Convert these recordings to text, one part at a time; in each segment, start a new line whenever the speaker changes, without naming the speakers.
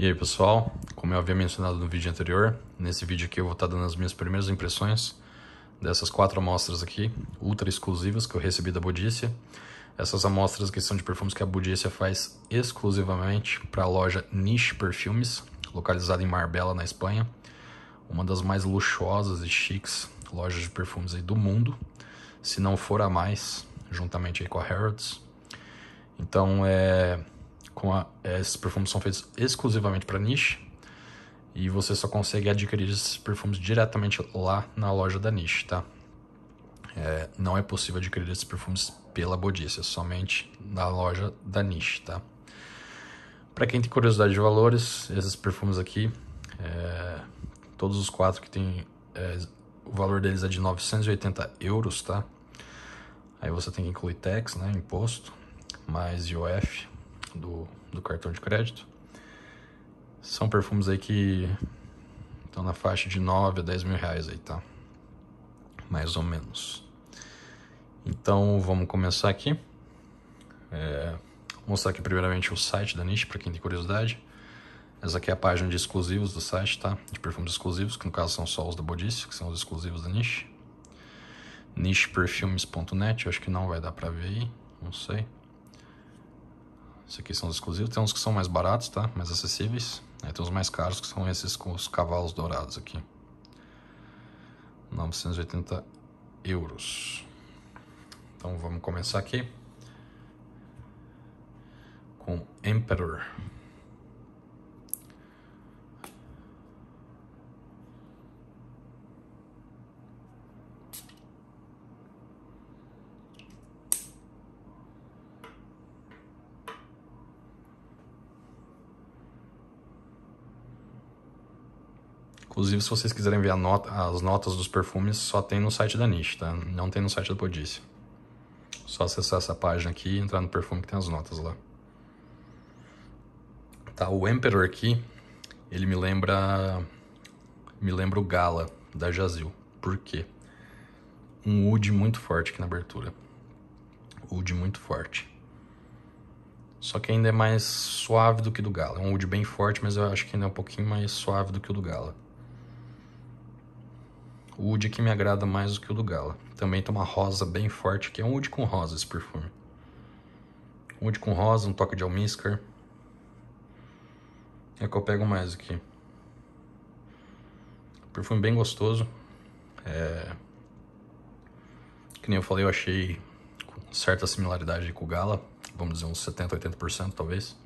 E aí pessoal, como eu havia mencionado no vídeo anterior, nesse vídeo aqui eu vou estar tá dando as minhas primeiras impressões dessas quatro amostras aqui, ultra exclusivas que eu recebi da Budícia. Essas amostras que são de perfumes que a Budícia faz exclusivamente para a loja Niche Perfumes, localizada em Marbella, na Espanha. Uma das mais luxuosas e chiques lojas de perfumes aí do mundo, se não for a mais, juntamente aí com a Harrods. Então é com a, eh, esses perfumes são feitos exclusivamente para niche e você só consegue adquirir esses perfumes diretamente lá na loja da niche, tá? É, não é possível adquirir esses perfumes pela Bodícia, somente na loja da niche, tá? Para quem tem curiosidade de valores, esses perfumes aqui, é, todos os quatro que tem, é, o valor deles é de 980 euros, tá? Aí você tem que incluir tax, né, imposto, mais IOF, do, do cartão de crédito. São perfumes aí que estão na faixa de 9 a 10 mil reais aí, tá? Mais ou menos. Então vamos começar aqui. É, vou mostrar aqui primeiramente o site da Niche para quem tem curiosidade. Essa aqui é a página de exclusivos do site, tá? De perfumes exclusivos, que no caso são só os da Bodice, que são os exclusivos da Niche. nicheperfumes.net, acho que não vai dar para ver aí, não sei. Esses aqui são os exclusivos. Tem uns que são mais baratos, tá? Mais acessíveis. Aí é, tem os mais caros, que são esses com os cavalos dourados aqui. 980 euros. Então vamos começar aqui com Emperor. Inclusive, se vocês quiserem ver nota, as notas dos perfumes, só tem no site da Niche, tá? Não tem no site da Podice. Só acessar essa página aqui e entrar no perfume que tem as notas lá. Tá, o Emperor aqui, ele me lembra me lembra o Gala da Jazil. Por quê? Um wood muito forte aqui na abertura. Wood muito forte. Só que ainda é mais suave do que do Gala. É um wood bem forte, mas eu acho que ainda é um pouquinho mais suave do que o do Gala. O Wood aqui é me agrada mais do que o do Gala. Também tem uma rosa bem forte, que é um Wood com rosa esse perfume. Um Wood com rosa, um toque de almíscar. É que eu pego mais aqui. Perfume bem gostoso. É... Que nem eu falei, eu achei certa similaridade com o Gala. Vamos dizer uns 70, 80% talvez.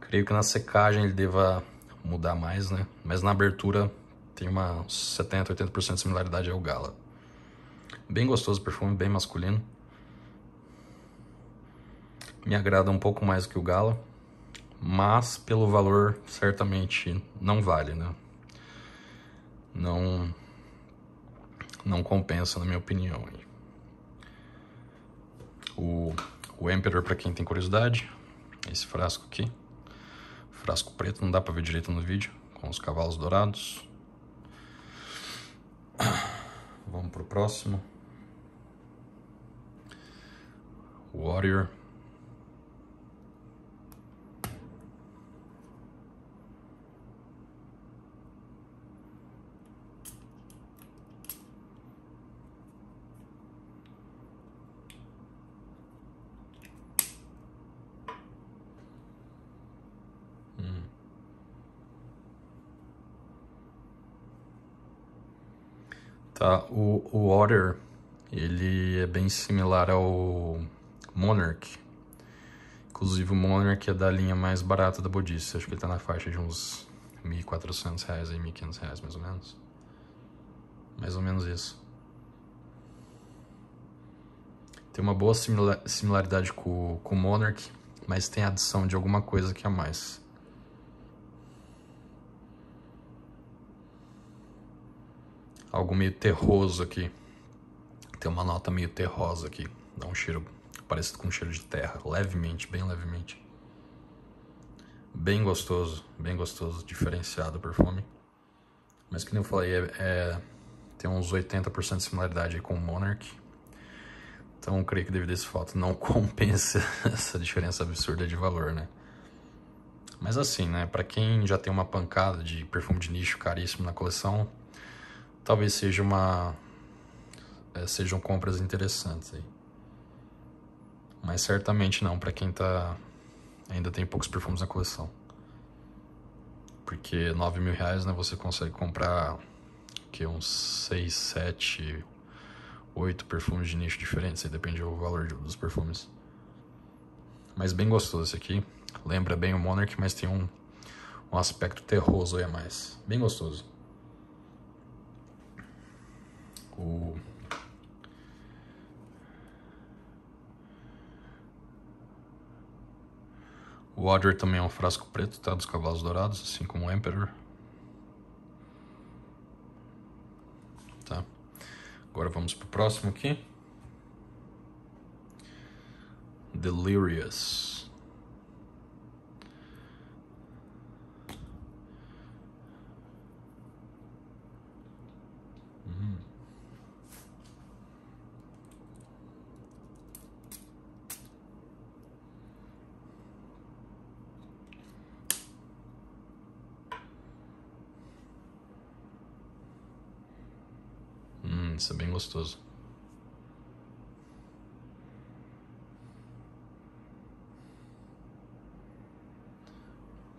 Creio que na secagem ele deva mudar mais, né? Mas na abertura tem uma 70, 80% de similaridade ao Gala. Bem gostoso o perfume, bem masculino. Me agrada um pouco mais que o Gala, mas pelo valor certamente não vale, né? Não não compensa na minha opinião. O, o Emperor para quem tem curiosidade, esse frasco aqui frasco preto, não dá para ver direito no vídeo, com os cavalos dourados. Vamos pro próximo. Warrior. Tá? O, o Water, ele é bem similar ao Monarch. Inclusive o Monarch é da linha mais barata da Bodice. Acho que ele tá na faixa de uns R$ 1.400, R$ 1.500 mais ou menos. Mais ou menos isso. Tem uma boa similaridade com, com o Monarch, mas tem adição de alguma coisa que é a mais. algo meio terroso aqui. Tem uma nota meio terrosa aqui. Dá um cheiro parecido com um cheiro de terra, levemente, bem levemente. Bem gostoso, bem gostoso, diferenciado o perfume. Mas que nem eu falei, é, é, tem uns 80% de similaridade com o Monarch. Então eu creio que devido a esse fato não compensa essa diferença absurda de valor, né? Mas assim, né, para quem já tem uma pancada de perfume de nicho caríssimo na coleção, talvez seja uma é, sejam compras interessantes aí. Mas certamente não para quem tá ainda tem poucos perfumes na coleção. Porque nove mil reais, né, você consegue comprar que uns seis, sete, oito perfumes de nicho diferentes, aí depende do valor dos perfumes. Mas bem gostoso esse aqui. Lembra bem o Monarch, mas tem um, um aspecto terroso aí a mais. Bem gostoso. o O também é um frasco preto, tá? Dos cavalos dourados, assim como o Emperor. Tá? Agora vamos pro próximo aqui. Delirious. é bem gostoso.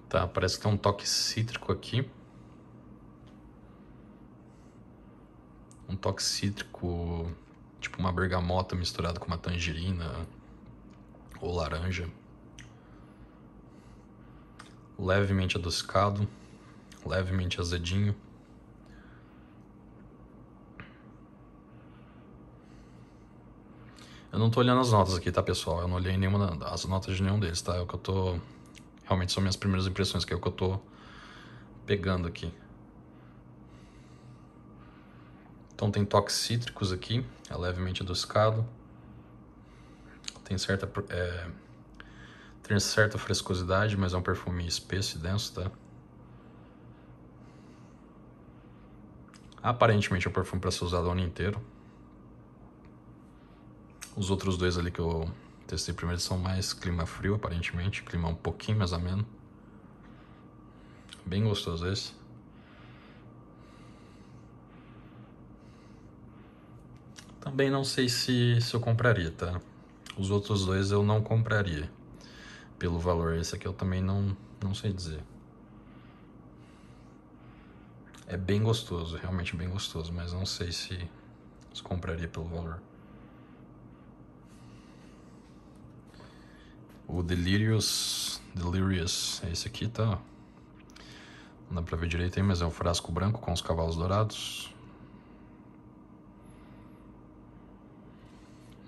Tá, parece que tem um toque cítrico aqui. Um toque cítrico, tipo uma bergamota misturada com uma tangerina ou laranja. Levemente adocicado, levemente azedinho. Eu não estou olhando as notas aqui, tá, pessoal? Eu não olhei nenhuma as notas de nenhum deles, tá? É o que eu tô. Realmente são minhas primeiras impressões, que é o que eu tô pegando aqui. Então tem toques cítricos aqui, é levemente adocicado. Tem certa. É, tem certa frescosidade, mas é um perfume espesso e denso, tá? Aparentemente é um perfume para ser usado o ano inteiro. Os outros dois ali que eu testei primeiro são mais clima frio, aparentemente. Clima um pouquinho mais ameno. Bem gostoso esse. Também não sei se, se eu compraria, tá? Os outros dois eu não compraria. Pelo valor, esse aqui eu também não, não sei dizer. É bem gostoso, realmente bem gostoso, mas não sei se, se compraria pelo valor. O Delirious, Delirious é esse aqui, tá? Não dá pra ver direito aí, mas é um frasco branco com os cavalos dourados.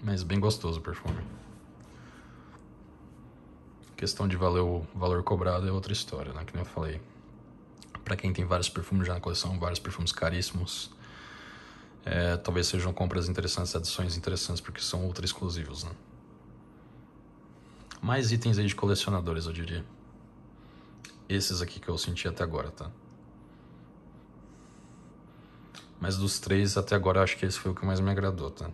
Mas bem gostoso o perfume. questão de valer o valor cobrado é outra história, né? Que nem eu falei. Para quem tem vários perfumes já na coleção, vários perfumes caríssimos, é, talvez sejam compras interessantes, adições interessantes, porque são ultra exclusivos, né? mais itens aí de colecionadores, eu diria. Esses aqui que eu senti até agora, tá? Mas dos três até agora acho que esse foi o que mais me agradou, tá?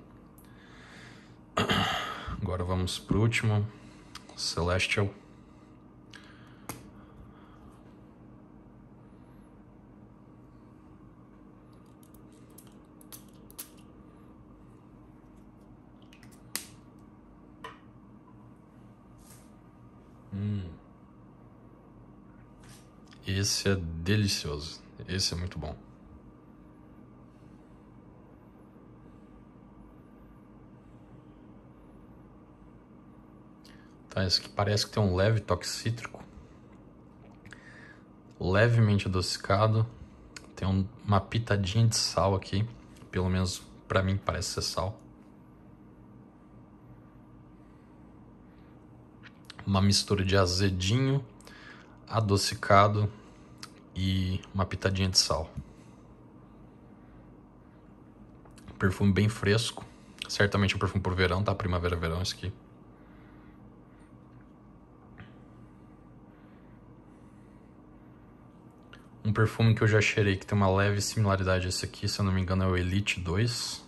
Agora vamos pro último, Celestial. Hum. Esse é delicioso. Esse é muito bom. Tá, esse aqui parece que tem um leve toque cítrico. Levemente adocicado. Tem um, uma pitadinha de sal aqui. Pelo menos para mim parece ser sal. uma mistura de azedinho, adocicado e uma pitadinha de sal. Perfume bem fresco. Certamente é um perfume por verão, tá? Primavera, verão, isso aqui. Um perfume que eu já cheirei que tem uma leve similaridade a esse aqui, se eu não me engano é o Elite 2.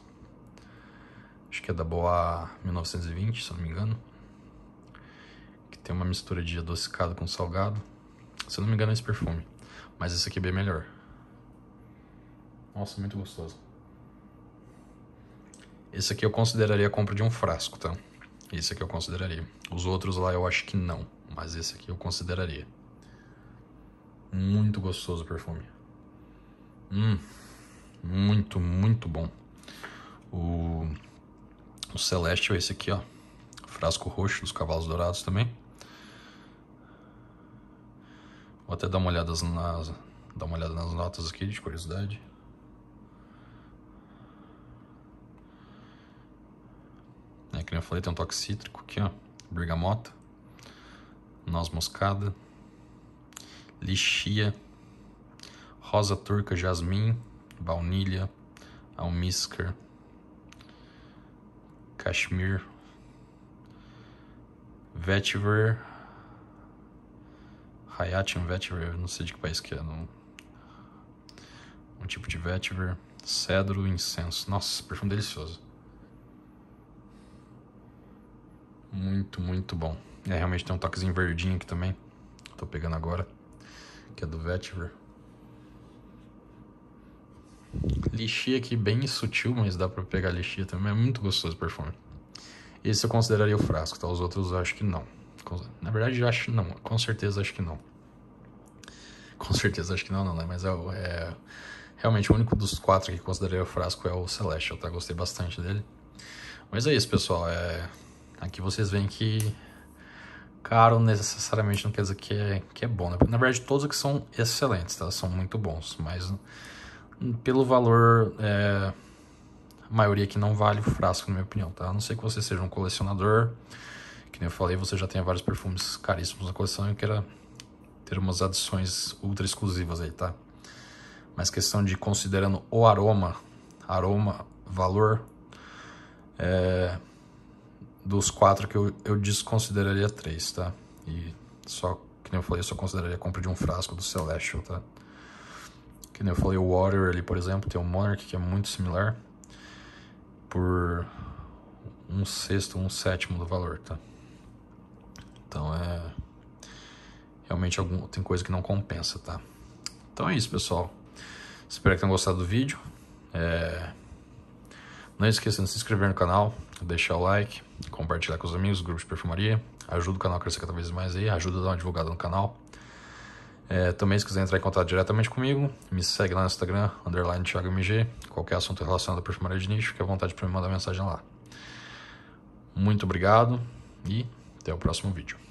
Acho que é da Boa 1920, se eu não me engano. Tem uma mistura de adocicado com salgado. Se eu não me engano, é esse perfume. Mas esse aqui é bem melhor. Nossa, muito gostoso. Esse aqui eu consideraria a compra de um frasco, tá? Esse aqui eu consideraria. Os outros lá eu acho que não. Mas esse aqui eu consideraria. Muito gostoso o perfume. Hum, muito, muito bom. O, o Celestial, esse aqui, ó. Frasco roxo dos Cavalos Dourados também. Vou até dar uma olhada nas, dar uma olhada nas notas aqui de curiosidade. É, que nem eu falei, tem um toque cítrico aqui, ó. Bergamota, noz moscada, lixia, rosa turca, jasmim, baunilha, almíscar, cashmere, vetiver, Hayatin vetiver, não sei de que país que é, não. Um tipo de vetiver, cedro, incenso. Nossa, perfume é delicioso. Muito, muito bom. É, realmente tem um toquezinho verdinho aqui também. Tô pegando agora. Que é do Vetiver. Lixia aqui bem sutil, mas dá pra pegar lixia também. É muito gostoso o perfume. Esse eu consideraria o frasco, tá? Os outros eu acho que não. Na verdade, eu acho que não. Com certeza acho que não com certeza, acho que não, não, né? Mas é, é realmente o único dos quatro que considerei o frasco é o Celestial, tá? Gostei bastante dele. Mas é isso, pessoal. É, aqui vocês veem que caro necessariamente não quer dizer que é, que é bom, né? Na verdade, todos aqui são excelentes, tá? São muito bons, mas pelo valor, é, a maioria que não vale o frasco, na minha opinião, tá? A não ser que você seja um colecionador, que nem eu falei, você já tenha vários perfumes caríssimos na coleção e queira ter umas adições ultra exclusivas aí, tá? Mas questão de considerando o aroma, aroma, valor, é, dos quatro que eu, eu desconsideraria três, tá? E só, que nem eu falei, eu só consideraria a compra de um frasco do Celestial, tá? Que nem eu falei, o Water ali, por exemplo, tem o Monarch que é muito similar por um sexto, um sétimo do valor, tá? Então é realmente algum, tem coisa que não compensa, tá? Então é isso, pessoal. Espero que tenham gostado do vídeo. É... Não esqueça de se inscrever no canal, deixar o like, compartilhar com os amigos, grupos de perfumaria. Ajuda o canal a crescer cada vez mais aí, ajuda a dar uma divulgada no canal. É, também se quiser entrar em contato diretamente comigo, me segue lá no Instagram, underline ThiagoMG, qualquer assunto relacionado à perfumaria de nicho, fique à vontade para me mandar mensagem lá. Muito obrigado e até o próximo vídeo.